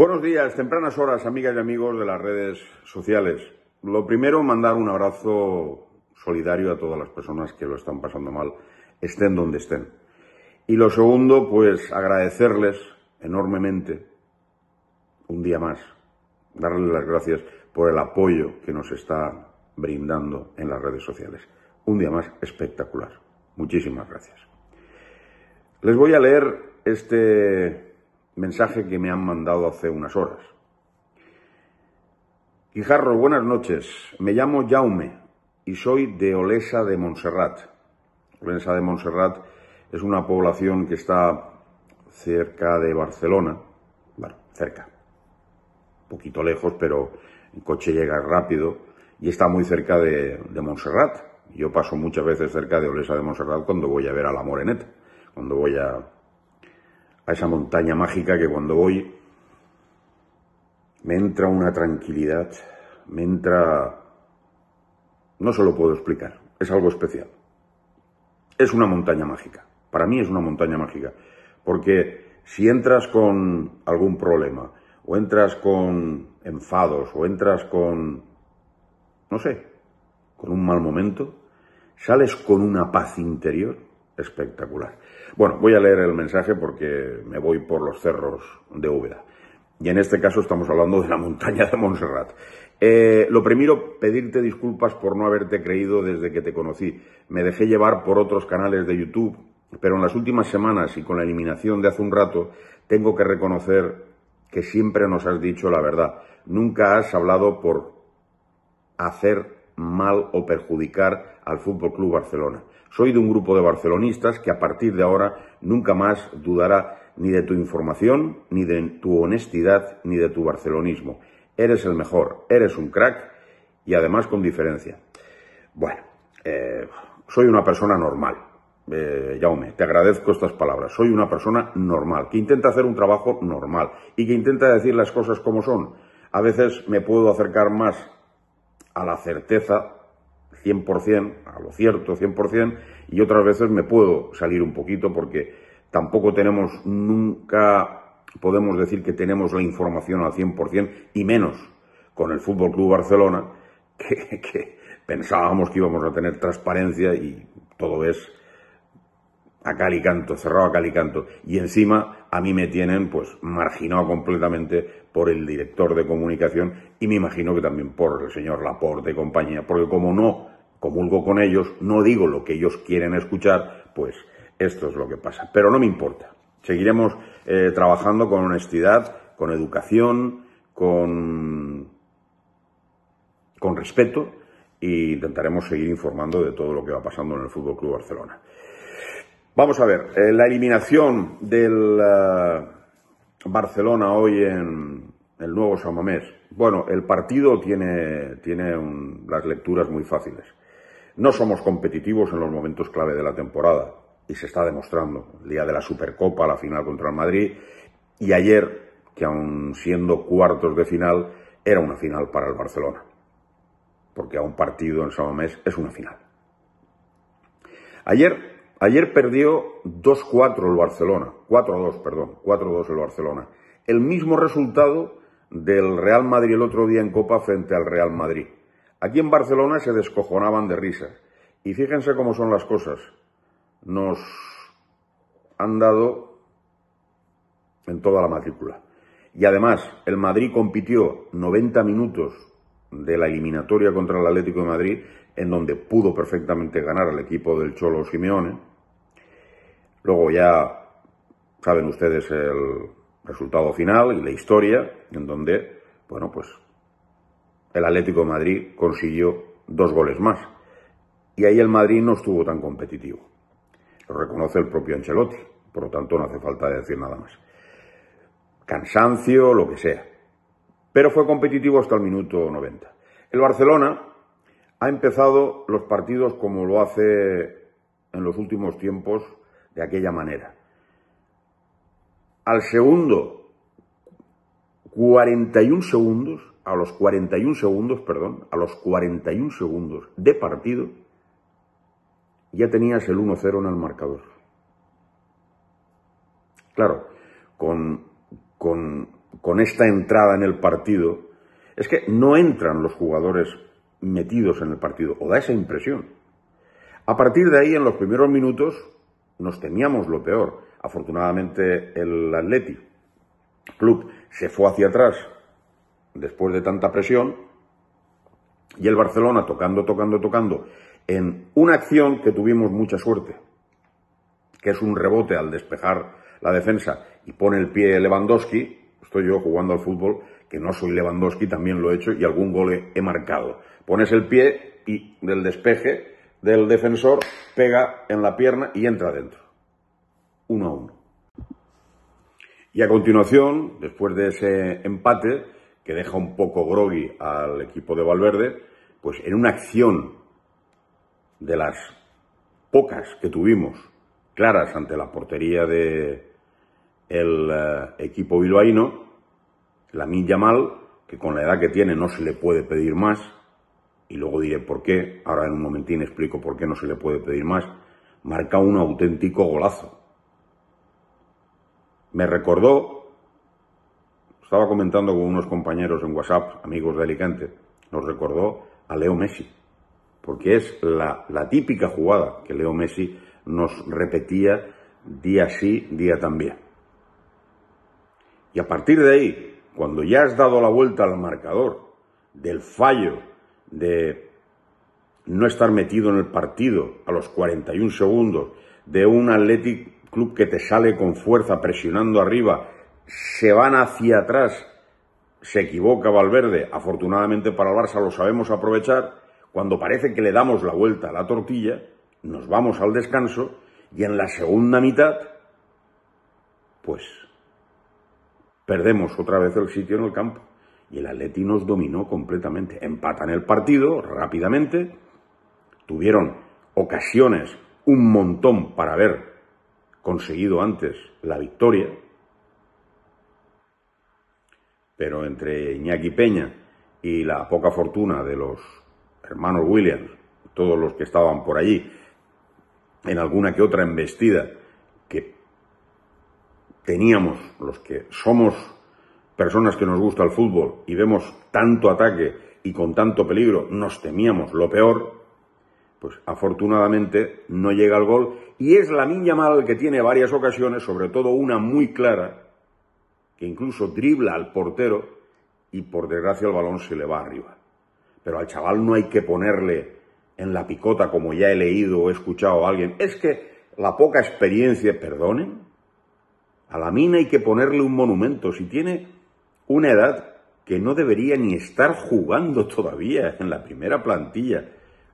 Buenos días, tempranas horas, amigas y amigos de las redes sociales. Lo primero, mandar un abrazo solidario a todas las personas que lo están pasando mal, estén donde estén. Y lo segundo, pues agradecerles enormemente un día más, darles las gracias por el apoyo que nos está brindando en las redes sociales. Un día más espectacular. Muchísimas gracias. Les voy a leer este mensaje que me han mandado hace unas horas. Quijarro, buenas noches. Me llamo Jaume y soy de Olesa de Montserrat. Olesa de Montserrat es una población que está cerca de Barcelona. Bueno, cerca. Un poquito lejos, pero el coche llega rápido y está muy cerca de, de Montserrat. Yo paso muchas veces cerca de Olesa de Montserrat cuando voy a ver a la Moreneta, cuando voy a, esa montaña mágica que cuando voy me entra una tranquilidad, me entra... No se lo puedo explicar, es algo especial. Es una montaña mágica, para mí es una montaña mágica, porque si entras con algún problema, o entras con enfados, o entras con, no sé, con un mal momento, sales con una paz interior espectacular. Bueno, voy a leer el mensaje porque me voy por los cerros de Úbeda. Y en este caso estamos hablando de la montaña de Montserrat. Eh, lo primero, pedirte disculpas por no haberte creído desde que te conocí. Me dejé llevar por otros canales de YouTube, pero en las últimas semanas y con la eliminación de hace un rato, tengo que reconocer que siempre nos has dicho la verdad. Nunca has hablado por hacer mal o perjudicar al Fútbol Club Barcelona. Soy de un grupo de barcelonistas que a partir de ahora nunca más dudará ni de tu información, ni de tu honestidad, ni de tu barcelonismo. Eres el mejor, eres un crack y además con diferencia. Bueno, eh, soy una persona normal. Eh, te agradezco estas palabras. Soy una persona normal, que intenta hacer un trabajo normal y que intenta decir las cosas como son. A veces me puedo acercar más a la certeza 100%, a lo cierto 100%, y otras veces me puedo salir un poquito porque tampoco tenemos nunca, podemos decir que tenemos la información al 100% y menos con el Fútbol Club Barcelona, que, que pensábamos que íbamos a tener transparencia y todo es a cal y canto, cerrado a cal y canto. Y encima a mí me tienen pues marginado completamente por el director de comunicación y me imagino que también por el señor Laporte y compañía, porque como no comulgo con ellos, no digo lo que ellos quieren escuchar, pues esto es lo que pasa. Pero no me importa. Seguiremos eh, trabajando con honestidad, con educación, con, con respeto e intentaremos seguir informando de todo lo que va pasando en el Fútbol Club Barcelona. Vamos a ver, eh, la eliminación del eh, Barcelona hoy en el nuevo San Mamés. Bueno, el partido tiene, tiene las lecturas muy fáciles. No somos competitivos en los momentos clave de la temporada y se está demostrando. El día de la Supercopa, la final contra el Madrid y ayer, que aun siendo cuartos de final, era una final para el Barcelona. Porque a un partido en mes es una final. Ayer, ayer perdió 2-4 el Barcelona, 4-2, perdón, 4-2 el Barcelona. El mismo resultado del Real Madrid el otro día en Copa frente al Real Madrid. Aquí en Barcelona se descojonaban de risa. Y fíjense cómo son las cosas. Nos han dado en toda la matrícula. Y además, el Madrid compitió 90 minutos de la eliminatoria contra el Atlético de Madrid, en donde pudo perfectamente ganar al equipo del Cholo Simeone. Luego ya saben ustedes el resultado final y la historia, en donde, bueno, pues el Atlético de Madrid consiguió dos goles más. Y ahí el Madrid no estuvo tan competitivo. Lo reconoce el propio Ancelotti, por lo tanto no hace falta decir nada más. Cansancio, lo que sea. Pero fue competitivo hasta el minuto 90. El Barcelona ha empezado los partidos como lo hace en los últimos tiempos, de aquella manera. Al segundo, 41 segundos, a los 41 segundos, perdón, a los 41 segundos de partido, ya tenías el 1-0 en el marcador. Claro, con, con, con esta entrada en el partido, es que no entran los jugadores metidos en el partido, o da esa impresión. A partir de ahí, en los primeros minutos, nos temíamos lo peor. Afortunadamente, el Atleti Club se fue hacia atrás después de tanta presión, y el Barcelona tocando, tocando, tocando, en una acción que tuvimos mucha suerte, que es un rebote al despejar la defensa y pone el pie Lewandowski, estoy yo jugando al fútbol, que no soy Lewandowski, también lo he hecho y algún gol he, marcado. Pones el pie y del despeje del defensor pega en la pierna y entra dentro. Uno a uno. Y a continuación, después de ese empate, que deja un poco groggy al equipo de Valverde, pues en una acción de las pocas que tuvimos claras ante la portería de el eh, equipo bilbaíno, la mal que con la edad que tiene no se le puede pedir más, y luego diré por qué, ahora en un momentín explico por qué no se le puede pedir más, marca un auténtico golazo. Me recordó estaba comentando con unos compañeros en WhatsApp, amigos de Alicante, nos recordó a Leo Messi, porque es la, típica jugada que Leo Messi nos repetía día sí, día también. Y a partir de ahí, cuando ya has dado la vuelta al marcador del fallo de no estar metido en el partido a los 41 segundos de un Athletic Club que te sale con fuerza presionando arriba se van hacia atrás. Se equivoca Valverde, afortunadamente para el Barça lo sabemos aprovechar. Cuando parece que le damos la vuelta a la tortilla, nos vamos al descanso y en la segunda mitad, pues perdemos otra vez el sitio en el campo. Y el Atleti nos dominó completamente. Empatan el partido rápidamente, tuvieron ocasiones un montón para haber conseguido antes la victoria, pero entre Iñaki Peña y la poca fortuna de los hermanos Williams, todos los que estaban por allí, en alguna que otra embestida que teníamos los que somos personas que nos gusta el fútbol y vemos tanto ataque y con tanto peligro, nos temíamos lo peor, pues afortunadamente no llega el gol y es la niña mal que tiene varias ocasiones, sobre todo una muy clara, incluso dribla al portero y por desgracia el balón se le va arriba. Pero al chaval no hay que ponerle en la picota como ya he leído o he escuchado a alguien. Es que la poca experiencia, perdonen, a la mina hay que ponerle un monumento. Si tiene una edad que no debería ni estar jugando todavía en la primera plantilla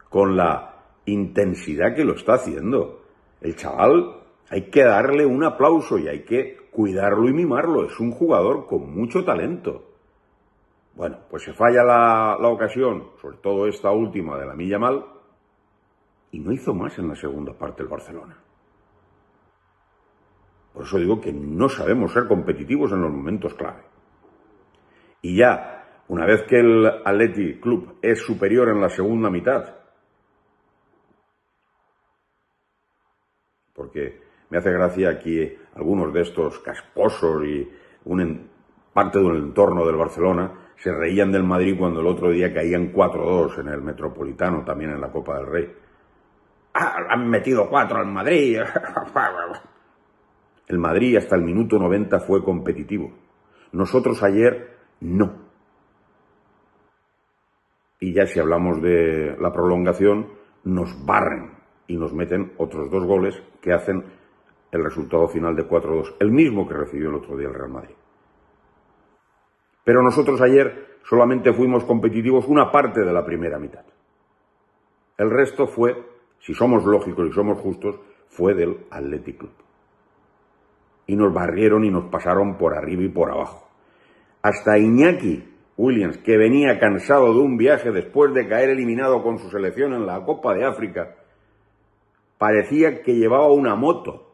con la intensidad que lo está haciendo. El chaval hay que darle un aplauso y hay que cuidarlo y mimarlo. Es un jugador con mucho talento. Bueno, pues se falla la, ocasión, sobre todo esta última de la milla mal, y no hizo más en la segunda parte el Barcelona. Por eso digo que no sabemos ser competitivos en los momentos clave. Y ya, una vez que el Atleti Club es superior en la segunda mitad, porque me hace gracia que algunos de estos casposos y un, parte del entorno del Barcelona se reían del Madrid cuando el otro día caían 4-2 en el Metropolitano, también en la Copa del Rey. Ah, han metido 4 al Madrid. el Madrid hasta el minuto 90 fue competitivo. Nosotros ayer no. Y ya si hablamos de la prolongación, nos barren y nos meten otros dos goles que hacen el resultado final de 4-2, el mismo que recibió el otro día el Real Madrid. Pero nosotros ayer solamente fuimos competitivos una parte de la primera mitad. El resto fue, si somos lógicos y somos justos, fue del Athletic Club. Y nos barrieron y nos pasaron por arriba y por abajo. Hasta Iñaki Williams, que venía cansado de un viaje después de caer eliminado con su selección en la Copa de África, parecía que llevaba una moto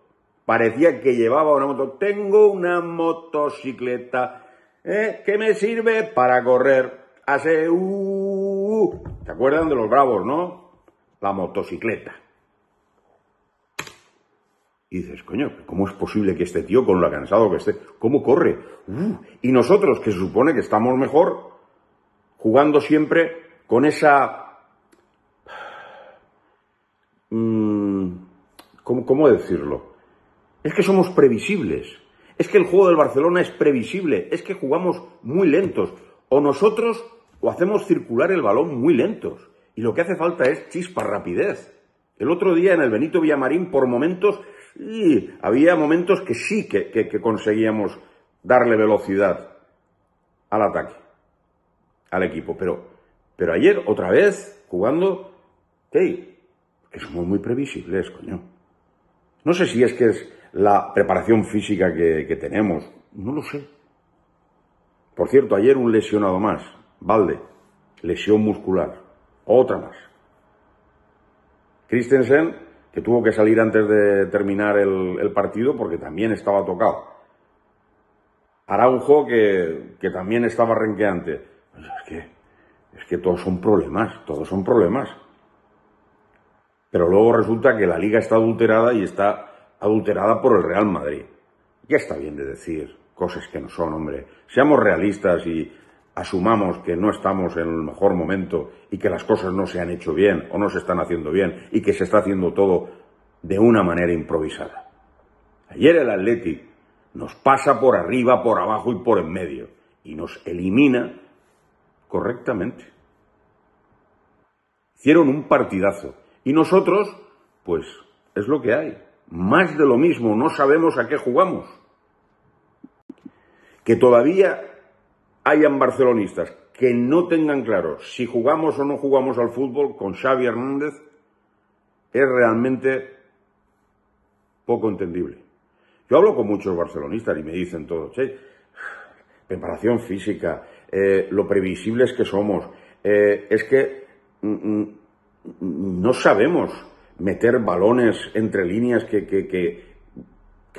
parecía que llevaba una moto. Tengo una motocicleta eh, que me sirve para correr. Hace... Uh, uh, uh. ¿Te acuerdan de los bravos, no? La motocicleta. Y dices, coño, ¿cómo es posible que este tío, con lo cansado que esté, cómo corre? y nosotros, que se supone que estamos mejor, jugando siempre con esa... Mm, cómo decirlo? es que somos previsibles, es que el juego del Barcelona es previsible, es que jugamos muy lentos, o nosotros o hacemos circular el balón muy lentos, y lo que hace falta es chispa, rapidez. El otro día en el Benito Villamarín, por momentos, y había momentos que sí que, conseguíamos darle velocidad al ataque, al equipo, pero, pero ayer otra vez jugando, hey, que somos muy previsibles, coño. No sé si es que es la preparación física que, tenemos. No lo sé. Por cierto, ayer un lesionado más, Valde, lesión muscular, otra más. Christensen, que tuvo que salir antes de terminar el, partido porque también estaba tocado. Araujo, que, que también estaba renqueante. Pues es, que, es que todos son problemas, todos son problemas. Pero luego resulta que la liga está adulterada y está adulterada por el Real Madrid. Ya está bien de decir cosas que no son, hombre. Seamos realistas y asumamos que no estamos en el mejor momento y que las cosas no se han hecho bien o no se están haciendo bien y que se está haciendo todo de una manera improvisada. Ayer el Athletic nos pasa por arriba, por abajo y por en medio y nos elimina correctamente. Hicieron un partidazo y nosotros, pues es lo que hay más de lo mismo, no sabemos a qué jugamos. Que todavía hayan barcelonistas que no tengan claro si jugamos o no jugamos al fútbol con Xavi Hernández es realmente poco entendible. Yo hablo con muchos barcelonistas y me dicen todo. preparación física, eh, lo previsibles que somos, eh, es que mm, mm, no sabemos meter balones entre líneas que, que,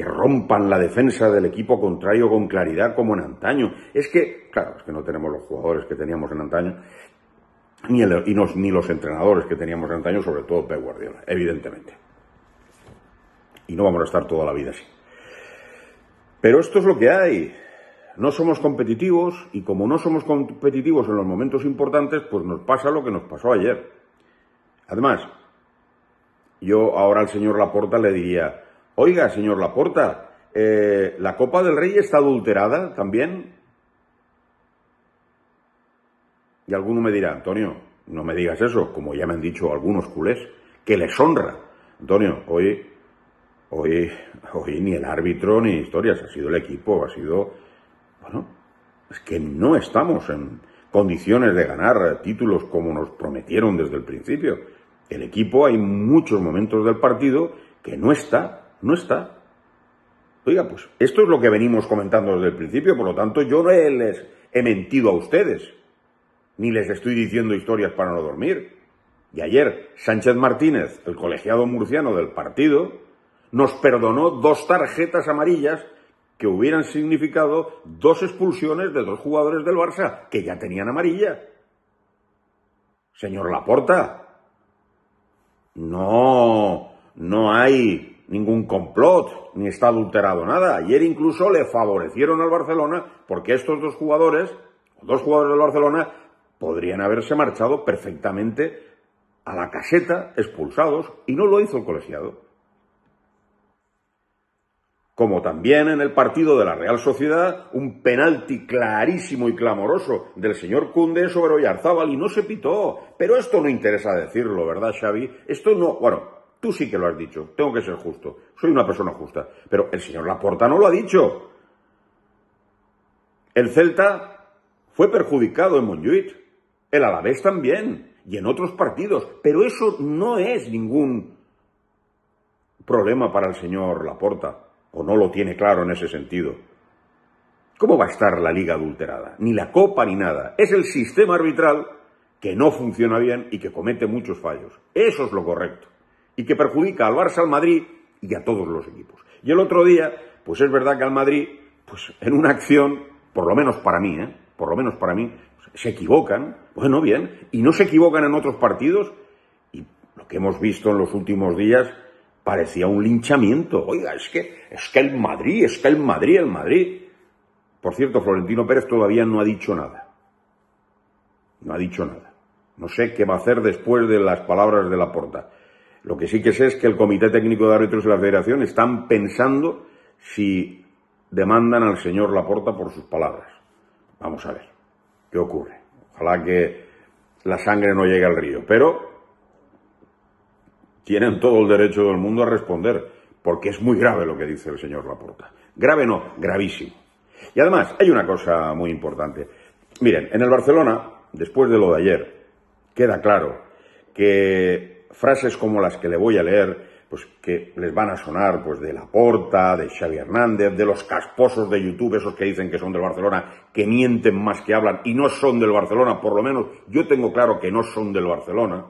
rompan la defensa del equipo contrario con claridad como en antaño. Es que, claro, es que no tenemos los jugadores que teníamos en antaño, ni, y ni los entrenadores que teníamos en antaño, sobre todo Pep Guardiola, evidentemente. Y no vamos a estar toda la vida así. Pero esto es lo que hay. No somos competitivos y como no somos competitivos en los momentos importantes, pues nos pasa lo que nos pasó ayer. Además, yo ahora al señor Laporta le diría, oiga, señor Laporta, eh, ¿la Copa del Rey está adulterada también? Y alguno me dirá, Antonio, no me digas eso, como ya me han dicho algunos culés, que les honra. Antonio, hoy, hoy, hoy ni el árbitro ni historias, ha sido el equipo, ha sido, bueno, es que no estamos en condiciones de ganar títulos como nos prometieron desde el principio. El equipo hay muchos momentos del partido que no está, no está. Oiga, pues esto es lo que venimos comentando desde el principio, por lo tanto yo no les he mentido a ustedes, ni les estoy diciendo historias para no dormir. Y ayer Sánchez Martínez, el colegiado murciano del partido, nos perdonó dos tarjetas amarillas que hubieran significado dos expulsiones de dos jugadores del Barça que ya tenían amarilla. Señor Laporta, no, no hay ningún complot, ni está adulterado nada. Ayer incluso le favorecieron al Barcelona porque estos dos jugadores, dos jugadores del Barcelona, podrían haberse marchado perfectamente a la caseta expulsados y no lo hizo el colegiado como también en el partido de la Real Sociedad, un penalti clarísimo y clamoroso del señor Cunde sobre Oyarzábal y no se pitó. Pero esto no interesa decirlo, ¿verdad, Xavi? Esto no, bueno, tú sí que lo has dicho, tengo que ser justo, soy una persona justa, pero el señor Laporta no lo ha dicho. El Celta fue perjudicado en Montjuic, el Alavés también, y en otros partidos, pero eso no es ningún problema para el señor Laporta o no lo tiene claro en ese sentido. ¿Cómo va a estar la liga adulterada? Ni la copa ni nada. Es el sistema arbitral que no funciona bien y que comete muchos fallos. Eso es lo correcto. Y que perjudica al Barça, al Madrid y a todos los equipos. Y el otro día, pues es verdad que al Madrid, pues en una acción, por lo menos para mí, ¿eh? por lo menos para mí, se equivocan, bueno, bien, y no se equivocan en otros partidos, y lo que hemos visto en los últimos días parecía un linchamiento. Oiga, es que, es que el Madrid, es que el Madrid, el Madrid. Por cierto, Florentino Pérez todavía no ha dicho nada. No ha dicho nada. No sé qué va a hacer después de las palabras de la porta. Lo que sí que sé es que el Comité Técnico de Árbitros de la Federación están pensando si demandan al señor Laporta por sus palabras. Vamos a ver qué ocurre. Ojalá que la sangre no llegue al río. Pero tienen todo el derecho del mundo a responder, porque es muy grave lo que dice el señor Laporta. Grave no, gravísimo. Y además, hay una cosa muy importante. Miren, en el Barcelona, después de lo de ayer, queda claro que frases como las que le voy a leer, pues que les van a sonar pues de Laporta, de Xavi Hernández, de los casposos de YouTube, esos que dicen que son del Barcelona, que mienten más que hablan y no son del Barcelona, por lo menos yo tengo claro que no son del Barcelona.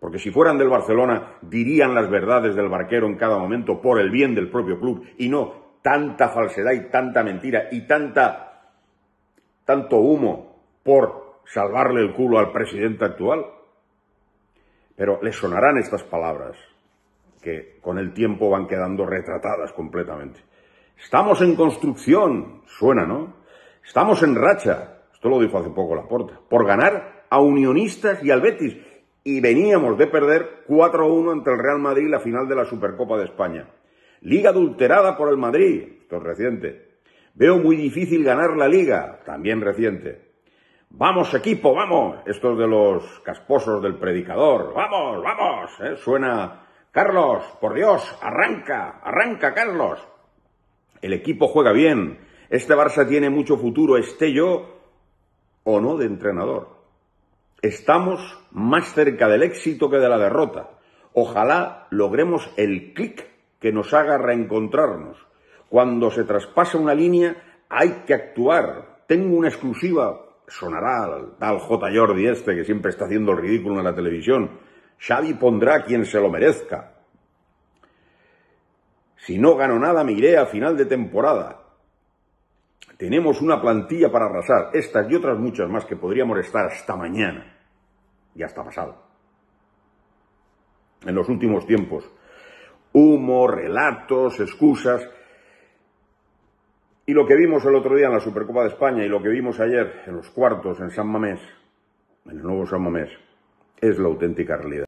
Porque si fueran del Barcelona, dirían las verdades del barquero en cada momento por el bien del propio club y no tanta falsedad y tanta mentira y tanta, tanto humo por salvarle el culo al presidente actual. Pero les sonarán estas palabras que con el tiempo van quedando retratadas completamente. Estamos en construcción, suena, ¿no? Estamos en racha, esto lo dijo hace poco Laporta, por ganar a unionistas y al Betis y veníamos de perder 4-1 entre el Real Madrid la final de la Supercopa de España. Liga adulterada por el Madrid, esto es reciente. Veo muy difícil ganar la liga, también reciente. Vamos equipo, vamos, estos de los casposos del predicador, vamos, vamos, ¿eh? suena Carlos, por Dios, arranca, arranca Carlos. El equipo juega bien, este Barça tiene mucho futuro, esté yo o no de entrenador. Estamos más cerca del éxito que de la derrota. Ojalá logremos el clic que nos haga reencontrarnos. Cuando se traspasa una línea hay que actuar. Tengo una exclusiva, sonará al tal J. Jordi este que siempre está haciendo el ridículo en la televisión. Xavi pondrá quien se lo merezca. Si no gano nada, me iré a final de temporada. Tenemos una plantilla para arrasar, estas y otras muchas más que podríamos estar hasta mañana y hasta pasado. En los últimos tiempos, humo, relatos, excusas. Y lo que vimos el otro día en la Supercopa de España y lo que vimos ayer en los cuartos en San Mamés, en el nuevo San Mamés, es la auténtica realidad.